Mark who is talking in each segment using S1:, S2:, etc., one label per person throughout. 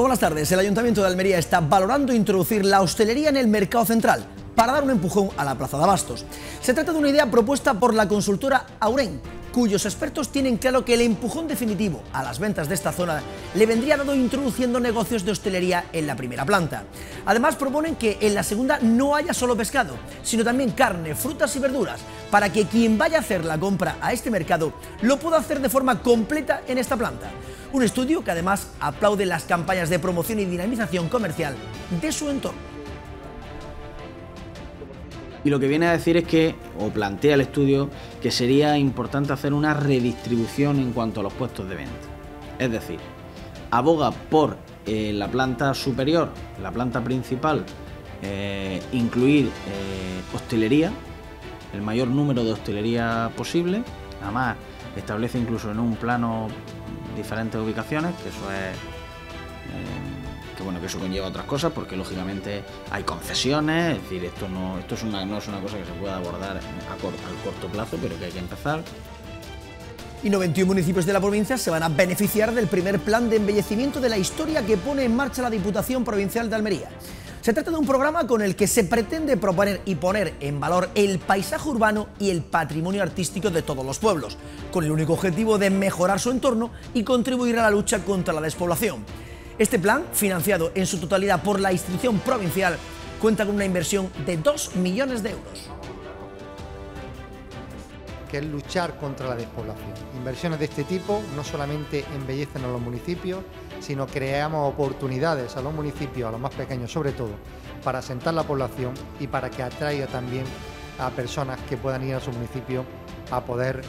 S1: Buenas tardes. El Ayuntamiento de Almería está valorando introducir la hostelería en el mercado central para dar un empujón a la plaza de abastos. Se trata de una idea propuesta por la consultora Aurén, cuyos expertos tienen claro que el empujón definitivo a las ventas de esta zona le vendría dado introduciendo negocios de hostelería en la primera planta. Además proponen que en la segunda no haya solo pescado, sino también carne, frutas y verduras, para que quien vaya a hacer la compra a este mercado lo pueda hacer de forma completa en esta planta. Un estudio que además aplaude las campañas de promoción y dinamización comercial de su entorno.
S2: Y lo que viene a decir es que, o plantea el estudio, que sería importante hacer una redistribución en cuanto a los puestos de venta. Es decir, aboga por eh, la planta superior, la planta principal, eh, incluir eh, hostelería, el mayor número de hostelería posible. Además, establece incluso en un plano diferentes ubicaciones, que eso es que bueno, que eso conlleva otras cosas, porque lógicamente hay concesiones, es decir, esto no, esto es una, no es una cosa que se pueda abordar a corto, corto plazo, pero que hay que empezar.
S1: Y 91 municipios de la provincia se van a beneficiar del primer plan de embellecimiento de la historia que pone en marcha la Diputación Provincial de Almería. Se trata de un programa con el que se pretende proponer y poner en valor el paisaje urbano y el patrimonio artístico de todos los pueblos, con el único objetivo de mejorar su entorno y contribuir a la lucha contra la despoblación. Este plan, financiado en su totalidad por la institución provincial, cuenta con una inversión de 2 millones de euros.
S3: Que es luchar contra la despoblación. Inversiones de este tipo no solamente embellecen a los municipios, sino creamos oportunidades a los municipios, a los más pequeños sobre todo, para asentar la población y para que atraiga también a personas que puedan ir a su municipio a poder,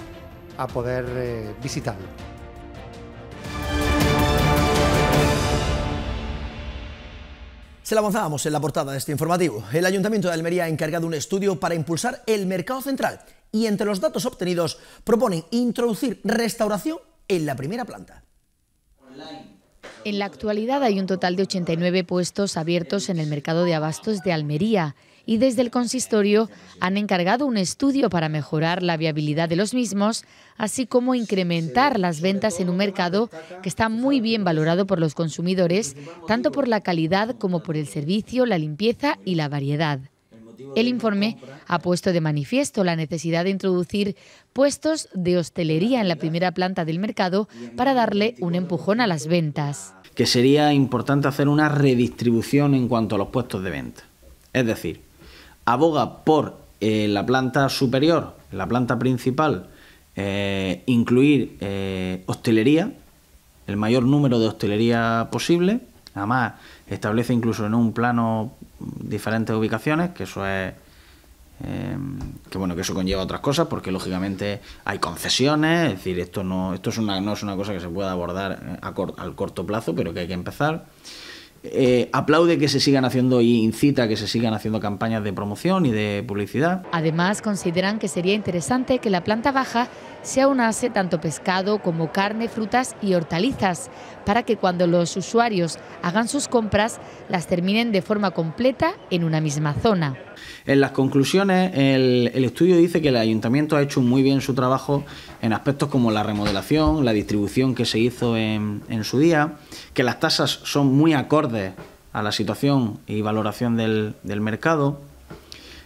S3: a poder eh, visitarlo.
S1: Se la avanzábamos en la portada de este informativo. El Ayuntamiento de Almería ha encargado un estudio para impulsar el mercado central y entre los datos obtenidos proponen introducir restauración en la primera planta.
S4: En la actualidad hay un total de 89 puestos abiertos en el mercado de abastos de Almería y desde el consistorio han encargado un estudio para mejorar la viabilidad de los mismos, así como incrementar las ventas en un mercado que está muy bien valorado por los consumidores, tanto por la calidad como por el servicio, la limpieza y la variedad. El informe ha puesto de manifiesto la necesidad de introducir puestos de hostelería en la primera planta del mercado para darle un empujón a las ventas.
S2: Que sería importante hacer una redistribución en cuanto a los puestos de venta. Es decir, aboga por eh, la planta superior, la planta principal, eh, incluir eh, hostelería, el mayor número de hostelería posible. Además, establece incluso en un plano diferentes ubicaciones, que eso es. que bueno, que eso conlleva otras cosas, porque lógicamente hay concesiones, es decir, esto no, esto es una, no es una cosa que se pueda abordar al corto plazo, pero que hay que empezar. Eh, aplaude que se sigan haciendo y incita a que se sigan haciendo campañas de promoción y de publicidad.
S4: Además, consideran que sería interesante que la planta baja se aunase tanto pescado como carne, frutas y hortalizas, para que cuando los usuarios hagan sus compras las terminen de forma completa en una misma zona.
S2: En las conclusiones, el, estudio dice que el ayuntamiento ha hecho muy bien su trabajo en aspectos como la remodelación, la distribución que se hizo en, su día, que las tasas son muy acordes a la situación y valoración del, del mercado,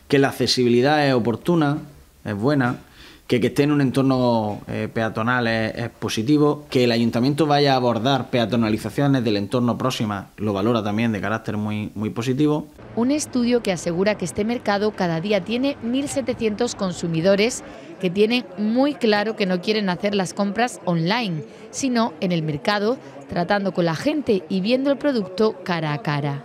S2: que la accesibilidad es oportuna, es buena, que, esté en un entorno eh, peatonal es, positivo, que el ayuntamiento vaya a abordar peatonalizaciones del entorno próxima lo valora también de carácter muy, muy positivo.
S4: Un estudio que asegura que este mercado cada día tiene 1.700 consumidores que tienen muy claro que no quieren hacer las compras online, sino en el mercado, tratando con la gente y viendo el producto cara a cara.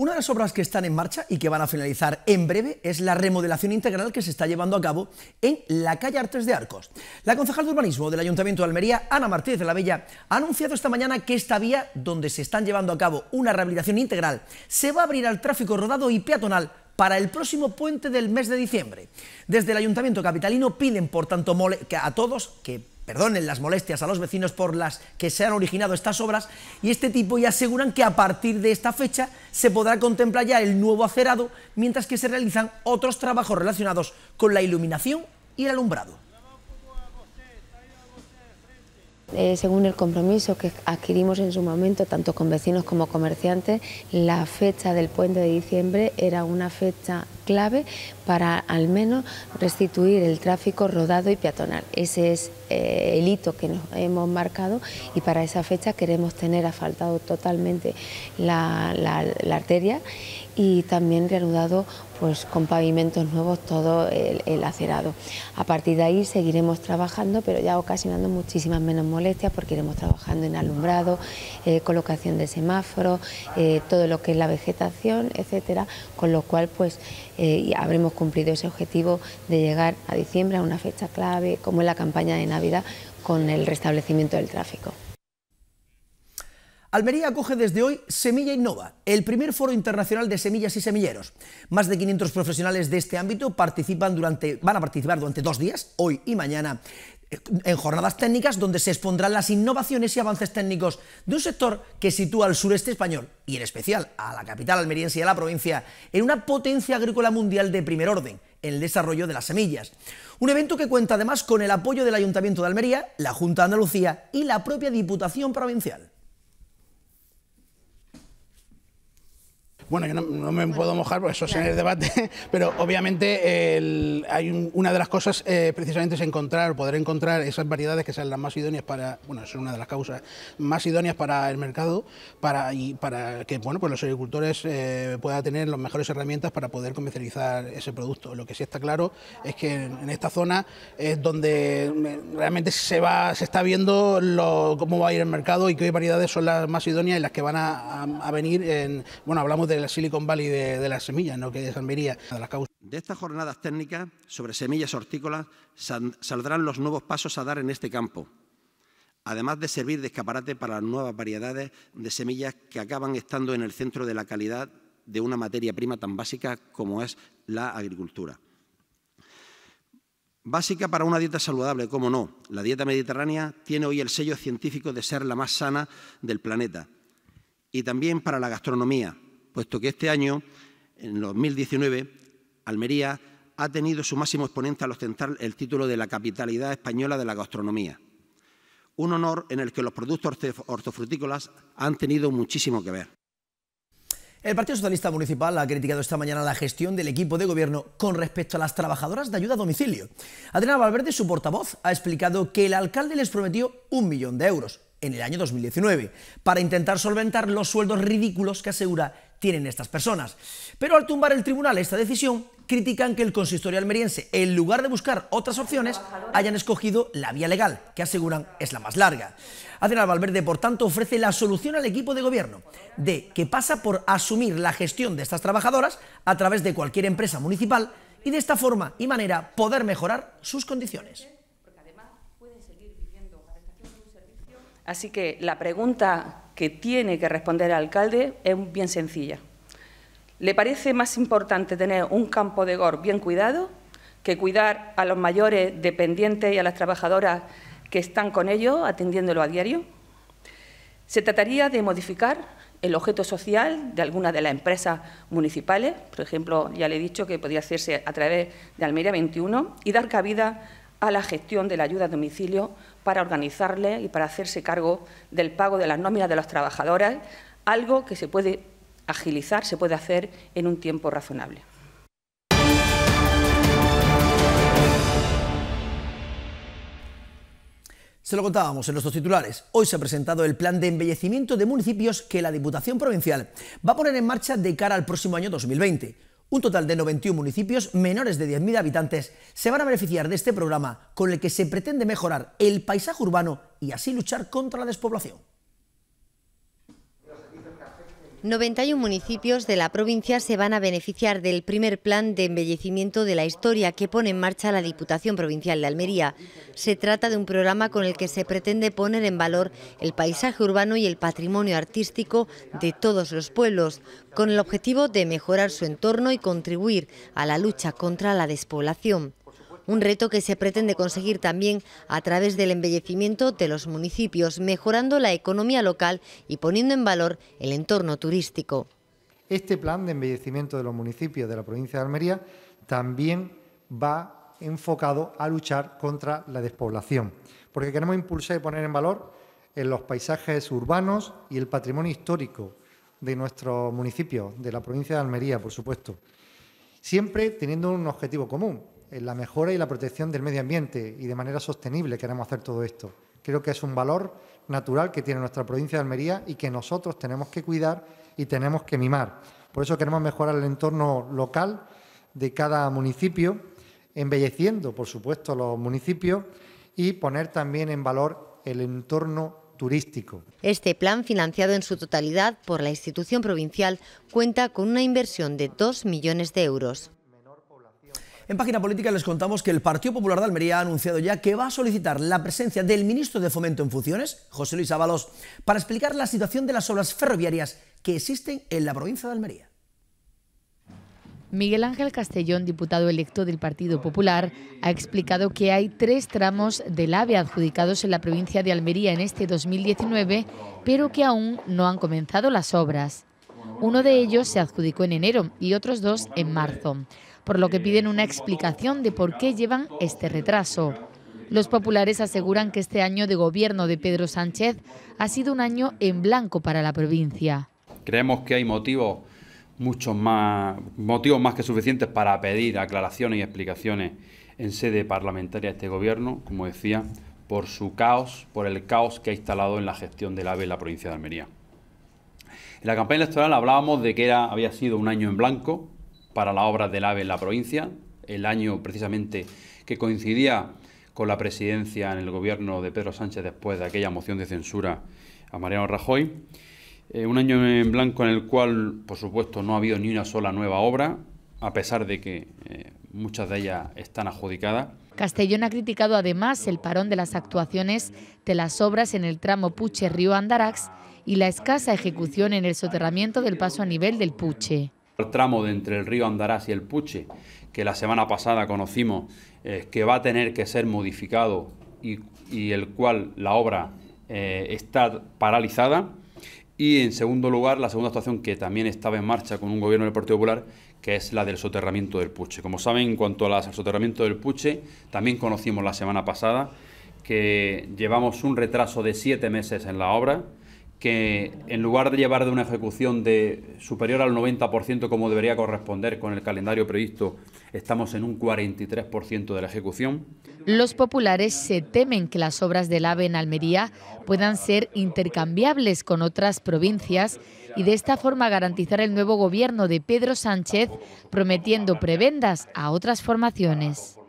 S1: Una de las obras que están en marcha y que van a finalizar en breve es la remodelación integral que se está llevando a cabo en la calle Artes de Arcos. La concejal de urbanismo del Ayuntamiento de Almería, Ana Martínez de la Bella, ha anunciado esta mañana que esta vía, donde se están llevando a cabo una rehabilitación integral, se va a abrir al tráfico rodado y peatonal para el próximo puente del mes de diciembre. Desde el Ayuntamiento Capitalino piden, por tanto, a todos que perdonen las molestias a los vecinos por las que se han originado estas obras y este tipo y aseguran que a partir de esta fecha se podrá contemplar ya el nuevo acerado mientras que se realizan otros trabajos relacionados con la iluminación y el alumbrado.
S4: Eh, según el compromiso que adquirimos en su momento, tanto con vecinos como comerciantes, la fecha del puente de diciembre era una fecha clave para al menos restituir el tráfico rodado y peatonal. Ese es eh, el hito que nos hemos marcado y para esa fecha queremos tener asfaltado totalmente la, arteria y también reanudado pues con pavimentos nuevos todo el, acerado. A partir de ahí seguiremos trabajando, pero ya ocasionando muchísimas menos molestias porque iremos trabajando en alumbrado, eh, colocación de semáforos, eh, todo lo que es la vegetación, etcétera, con lo cual pues eh, y habremos cumplido ese objetivo de llegar a diciembre a una fecha clave como es la campaña de Navidad con el restablecimiento del tráfico.
S1: Almería acoge desde hoy Semilla Innova, el primer foro internacional de semillas y semilleros. Más de 500 profesionales de este ámbito participan durante, van a participar durante dos días, hoy y mañana, en jornadas técnicas donde se expondrán las innovaciones y avances técnicos de un sector que sitúa al sureste español y en especial a la capital almeriense y a la provincia en una potencia agrícola mundial de primer orden en el desarrollo de las semillas. Un evento que cuenta además con el apoyo del Ayuntamiento de Almería, la Junta de Andalucía y la propia Diputación Provincial.
S2: Bueno, yo no, me puedo mojar porque eso es en el debate, pero obviamente hay una de las cosas eh, precisamente es encontrar, poder encontrar esas variedades que sean las más idóneas para, bueno, eso es una de las causas más idóneas para el mercado, para, y para que bueno, pues los agricultores eh, puedan tener las mejores herramientas para poder comercializar ese producto. Lo que sí está claro es que en, esta zona es donde eh, realmente se va, se está viendo cómo va a ir el mercado y qué variedades son las más idóneas y las que van a venir en, bueno, hablamos de la Silicon Valley de, las semillas, no que de las causas.
S3: De estas jornadas técnicas sobre semillas hortícolas saldrán los nuevos pasos a dar en este campo, además de servir de escaparate para las nuevas variedades de semillas que acaban estando en el centro de la calidad de una materia prima tan básica como es la agricultura. Básica para una dieta saludable, cómo no, la dieta mediterránea tiene hoy el sello científico de ser la más sana del planeta. Y también para la gastronomía, puesto que este año, en 2019, Almería ha tenido su máximo exponente al ostentar el título de la capitalidad española de la gastronomía. Un honor en el que los productos hortofrutícolas han tenido muchísimo que ver. El Partido Socialista
S1: Municipal ha criticado esta mañana la gestión del equipo de gobierno con respecto a las trabajadoras de ayuda a domicilio. Adriana Valverde, su portavoz, ha explicado que el alcalde les prometió un millón de euros en el año 2019 para intentar solventar los sueldos ridículos que asegura tienen estas personas. Pero al tumbar el tribunal esta decisión, critican que el consistorio almeriense, en lugar de buscar otras opciones, hayan escogido la vía legal, que aseguran es la más larga. Adriana Valverde, por tanto, ofrece la solución al equipo de gobierno, de que pasa por asumir la gestión de estas trabajadoras a través de cualquier empresa municipal y de esta forma y manera poder mejorar sus
S5: condiciones. Así que la pregunta que tiene que responder el alcalde es bien sencilla. ¿Le parece más importante tener un campo de golf bien cuidado que cuidar a los mayores dependientes y a las trabajadoras que están con ellos atendiéndolo a diario? Se trataría de modificar el objeto social de algunas de las empresas municipales, por ejemplo, ya le he dicho que podría hacerse a través de Almería 21, y dar cabida a la gestión de la ayuda a domicilio para organizarle y para hacerse cargo del pago de las nóminas de las trabajadoras, algo que se puede agilizar, se puede hacer en un tiempo razonable.
S1: Se lo contábamos en nuestros titulares. Hoy se ha presentado el plan de embellecimiento de municipios que la Diputación Provincial va a poner en marcha de cara al próximo año 2020. Un total de 91 municipios menores de 10.000 habitantes se van a beneficiar de este programa con el que se pretende mejorar el paisaje urbano y así luchar contra la despoblación.
S4: 91 municipios de la provincia se van a beneficiar del primer plan de embellecimiento de la historia que pone en marcha la Diputación Provincial de Almería. Se trata de un programa con el que se pretende poner en valor el paisaje urbano y el patrimonio artístico de todos los pueblos, con el objetivo de mejorar su entorno y contribuir a la lucha contra la despoblación un reto que se pretende conseguir también a través del embellecimiento de los municipios, mejorando la economía local y poniendo en valor el entorno turístico.
S3: Este plan de embellecimiento de los municipios de la provincia de Almería también va enfocado a luchar contra la despoblación, porque queremos impulsar y poner en valor eh, los paisajes urbanos y el patrimonio histórico de nuestro municipio, de la provincia de Almería, por supuesto, siempre teniendo un objetivo común, la mejora y la protección del medio ambiente y de manera sostenible queremos hacer todo esto. Creo que es un valor natural que tiene nuestra provincia de Almería y que nosotros tenemos que cuidar y tenemos que mimar. Por eso queremos mejorar el entorno local de cada municipio, embelleciendo, por supuesto, los municipios y poner también en valor el entorno turístico.
S4: Este plan, financiado en su totalidad por la institución provincial, cuenta con una inversión de 2 millones de euros.
S1: En Página Política les contamos que el Partido Popular de Almería ha anunciado ya que va a solicitar la presencia del ministro de Fomento en funciones, José Luis Ábalos, para explicar la situación de las obras ferroviarias que existen en la provincia de Almería.
S4: Miguel Ángel Castellón, diputado electo del Partido Popular, ha explicado que hay tres tramos del AVE adjudicados en la provincia de Almería en este 2019, pero que aún no han comenzado las obras. Uno de ellos se adjudicó en enero y otros dos en marzo por lo que piden una explicación de por qué llevan este retraso. Los populares aseguran que este año de gobierno de Pedro Sánchez ha sido un año en blanco para la provincia.
S6: Creemos que hay motivos muchos más motivos más que suficientes para pedir aclaraciones y explicaciones en sede parlamentaria a este gobierno, como decía, por su caos, por el caos que ha instalado en la gestión del AVE en la provincia de Almería. En la campaña electoral hablábamos de que era, había sido un año en blanco, para la obra del AVE en la provincia, el año precisamente que coincidía con la presidencia en el gobierno de Pedro Sánchez después de aquella moción de censura a Mariano Rajoy. Eh, un año en blanco en el cual, por supuesto, no ha habido ni una sola nueva obra, a pesar de que eh, muchas de ellas están adjudicadas.
S4: Castellón ha criticado además el parón de las actuaciones de las obras en el tramo Puche-Río Andarax y la escasa ejecución en el soterramiento del paso a nivel del Puche
S6: el tramo de entre el río Andarás y el Puche, que la semana pasada conocimos eh, que va a tener que ser modificado y, el cual la obra eh, está paralizada. Y en segundo lugar, la segunda actuación que también estaba en marcha con un gobierno del Partido Popular, que es la del soterramiento del Puche. Como saben, en cuanto al soterramiento del Puche, también conocimos la semana pasada que llevamos un retraso de siete meses en la obra, que en lugar de llevar de una ejecución de superior al 90% como debería corresponder con el calendario previsto, estamos en un 43% de la ejecución.
S4: Los populares se temen que las obras del AVE en Almería puedan ser intercambiables con otras provincias y de esta forma garantizar el nuevo gobierno de Pedro Sánchez prometiendo prebendas a otras formaciones.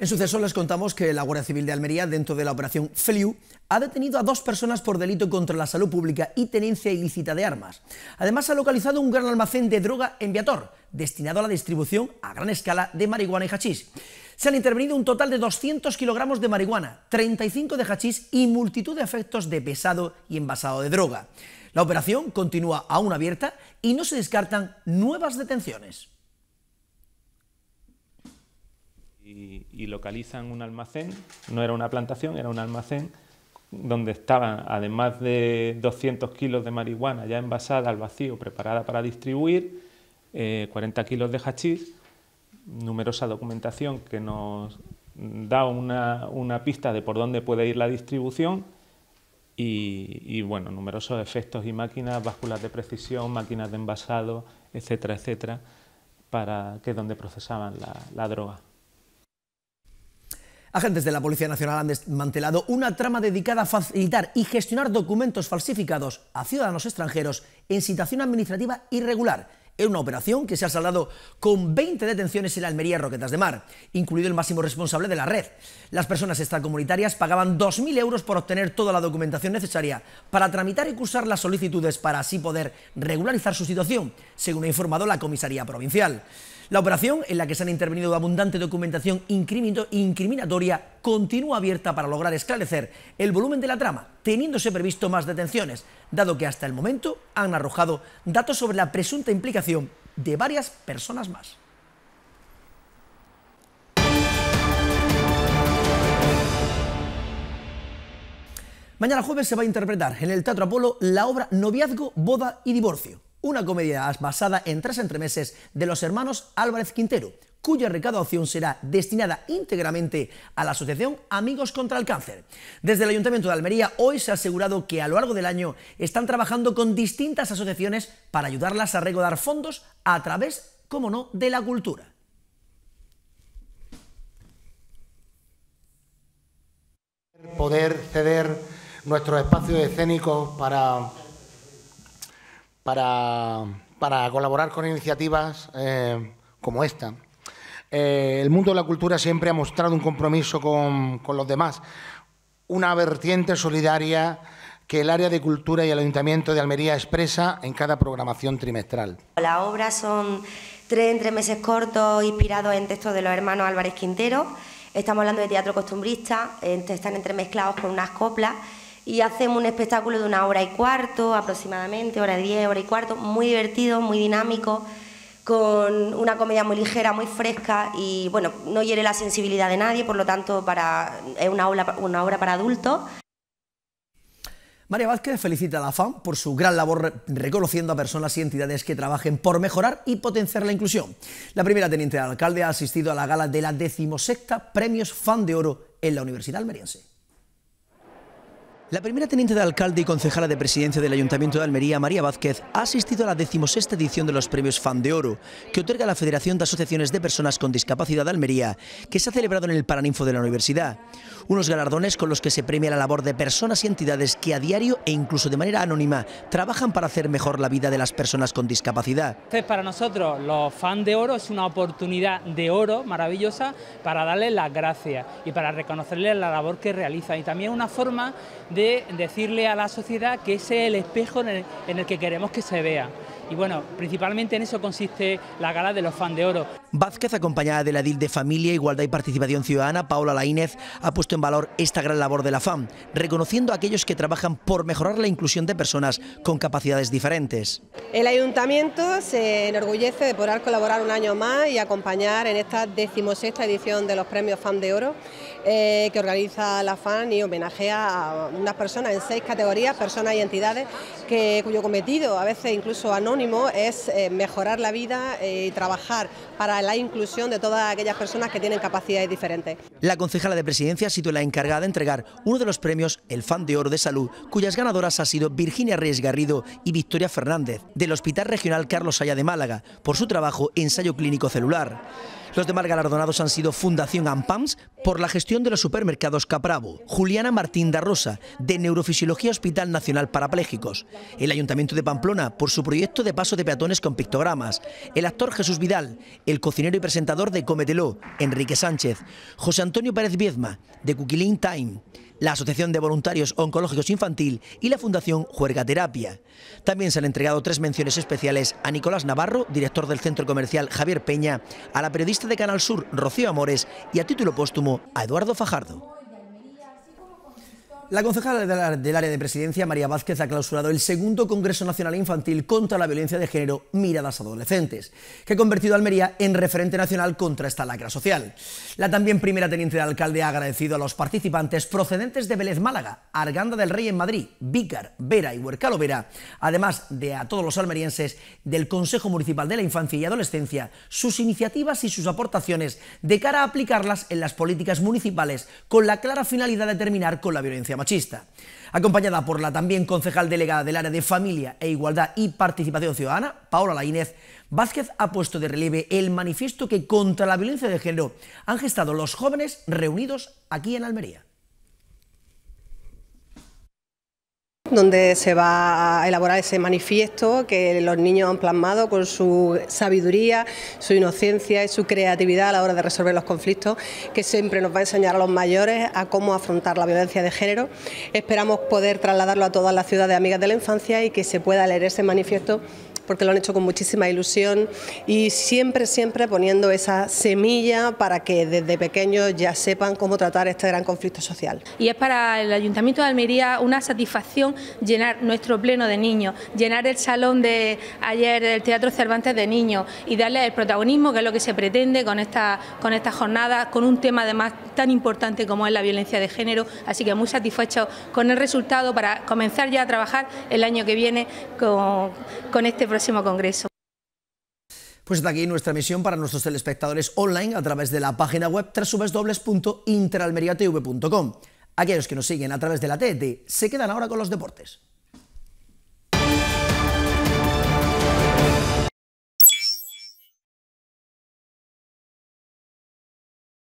S1: En suceso les contamos que la Guardia Civil de Almería, dentro de la operación Feliu, ha detenido a dos personas por delito contra la salud pública y tenencia ilícita de armas. Además, ha localizado un gran almacén de droga en Viator, destinado a la distribución a gran escala de marihuana y hachís. Se han intervenido un total de 200 kilogramos de marihuana, 35 de hachís y multitud de efectos de pesado y envasado de droga. La operación continúa aún abierta y no se descartan nuevas
S3: detenciones. y, localizan un almacén, no era una plantación, era un almacén donde estaban, además de 200 kilos de marihuana ya envasada al vacío, preparada para distribuir, 40 eh, kilos de hachís, numerosa documentación que nos da una, pista de por dónde puede ir la distribución y, bueno, numerosos efectos y máquinas, básculas de precisión, máquinas de envasado, etcétera, etcétera, para que es donde procesaban la droga.
S1: Agentes de la Policía Nacional han desmantelado una trama dedicada a facilitar y gestionar documentos falsificados a ciudadanos extranjeros en situación administrativa irregular, en una operación que se ha saldado con 20 detenciones en la Almería Roquetas de Mar, incluido el máximo responsable de la red. Las personas extracomunitarias pagaban 2.000 euros por obtener toda la documentación necesaria para tramitar y cursar las solicitudes para así poder regularizar su situación, según ha informado la comisaría provincial. La operación, en la que se han intervenido abundante documentación incriminatoria, continúa abierta para lograr esclarecer el volumen de la trama, teniéndose previsto más detenciones, dado que hasta el momento han arrojado datos sobre la presunta implicación de varias personas más. Mañana jueves se va a interpretar en el Teatro Apolo la obra Noviazgo, Boda y Divorcio una comedia basada en tres entremeses de los hermanos Álvarez Quintero, cuya recaudación será destinada íntegramente a la Asociación Amigos contra el Cáncer. Desde el Ayuntamiento de Almería hoy se ha asegurado que a lo largo del año están trabajando con distintas asociaciones para ayudarlas a recaudar fondos a través, como no, de la cultura.
S3: Poder ceder nuestros espacios escénicos para para, colaborar con iniciativas eh, como esta. Eh, el mundo de la cultura siempre ha mostrado un compromiso con, los demás, una vertiente solidaria que el área de cultura y el Ayuntamiento de Almería expresa en cada programación trimestral.
S4: Las obras son tres entremeses cortos inspirados en textos de los hermanos Álvarez Quintero. Estamos hablando de teatro costumbrista, eh, están entremezclados con unas coplas y hacemos un espectáculo de una hora y cuarto aproximadamente, hora y diez, hora y cuarto, muy divertido, muy dinámico, con una comedia muy ligera, muy fresca y bueno, no hiere la sensibilidad de nadie, por lo tanto para, es una obra, una obra para adultos.
S1: María Vázquez felicita a la FAN por su gran labor reconociendo a personas y entidades que trabajen por mejorar y potenciar la inclusión. La primera teniente de alcalde ha asistido a la gala de la decimosexta Premios FAN de Oro en la Universidad Almeriense. La primera teniente de alcalde y concejala de presidencia del Ayuntamiento de Almería, María Vázquez, ha asistido a la decimosexta edición de los premios Fan de Oro, que otorga la Federación de Asociaciones de Personas con Discapacidad de Almería, que se ha celebrado en el Paraninfo de la Universidad. Unos galardones con los que se premia la labor de personas y entidades que a diario e incluso de manera anónima trabajan para hacer mejor la vida de las personas con discapacidad.
S6: para nosotros, los Fan de Oro es una oportunidad de oro maravillosa para darles las gracias y para reconocerles la labor que realizan y también una forma de decirle a la sociedad que ese es el espejo en el, que queremos que se vea. Y bueno, principalmente en eso consiste la gala de los fans de oro.
S1: Vázquez, acompañada de la DIL de Familia, Igualdad y Participación Ciudadana, Paula Laínez, ha puesto en valor esta gran labor de la FAM, reconociendo a aquellos que trabajan por mejorar la inclusión de personas con capacidades diferentes.
S5: El Ayuntamiento se enorgullece de poder colaborar un año más y acompañar en esta decimosexta edición de los premios Fan de Oro eh, que organiza la Fan y homenajea a unas personas en seis categorías, personas y entidades, cuyo cometido a veces incluso anónimo es eh, mejorar la vida eh, y trabajar para la inclusión de todas aquellas personas que tienen capacidades diferentes.
S1: La concejala de presidencia ha sido la encargada de entregar uno de los premios, el Fan de Oro de Salud, cuyas ganadoras han sido Virginia Reyes Garrido y Victoria Fernández, del Hospital Regional Carlos Haya de Málaga, por su trabajo ensayo clínico celular. Los demás galardonados han sido Fundación AMPAMS por la gestión de los supermercados Capravo, Juliana Martín da Rosa, de Neurofisiología Hospital Nacional Parapléjicos, el Ayuntamiento de Pamplona por su proyecto de paso de peatones con pictogramas, el actor Jesús Vidal, el cocinero y presentador de Cometelo Enrique Sánchez, José Antonio Pérez Viezma, de Cuquilín Time, la Asociación de Voluntarios Oncológicos Infantil y la Fundación Juerga Terapia. También se han entregado tres menciones especiales a Nicolás Navarro, director del centro comercial Javier Peña, a la periodista de Canal Sur Rocío Amores y a título póstumo a Eduardo Fajardo. La concejala del área de presidencia, María Vázquez, ha clausurado el segundo Congreso Nacional Infantil contra la Violencia de Género Miradas Adolescentes, que ha convertido a Almería en referente nacional contra esta lacra social. La también primera teniente de alcalde ha agradecido a los participantes procedentes de Vélez Málaga, Arganda del Rey en Madrid, Vícar, Vera y Vera, además de a todos los almerienses del Consejo Municipal de la Infancia y Adolescencia, sus iniciativas y sus aportaciones de cara a aplicarlas en las políticas municipales con la clara finalidad de terminar con la violencia machista. Acompañada por la también concejal delegada del área de Familia e Igualdad y Participación Ciudadana, Paola Laínez, Vázquez ha puesto de relieve el manifiesto que contra la violencia de género han gestado los jóvenes reunidos aquí en Almería.
S5: donde se va a elaborar ese manifiesto que los niños han plasmado con su sabiduría, su inocencia y su creatividad a la hora de resolver los conflictos, que siempre nos va a enseñar a los mayores a cómo afrontar la violencia de género. Esperamos poder trasladarlo a todas las ciudades amigas de la infancia y que se pueda leer ese manifiesto porque lo han hecho con muchísima ilusión y siempre, siempre poniendo esa semilla para que desde pequeños ya sepan cómo tratar este gran conflicto social. Y es para el Ayuntamiento de Almería una satisfacción llenar nuestro pleno de niños, llenar el salón de ayer del Teatro Cervantes de niños y darle el protagonismo que es lo que se pretende con esta, con esta jornada, con un tema además tan importante como es la violencia de género, así que muy satisfecho con el resultado para comenzar ya a trabajar el año que viene con, este proyecto. Congreso.
S1: Pues hasta aquí nuestra misión para nuestros telespectadores online a través de la página web www.interalmeriatv.com. Aquellos que nos siguen a través de la TET se quedan ahora con los deportes.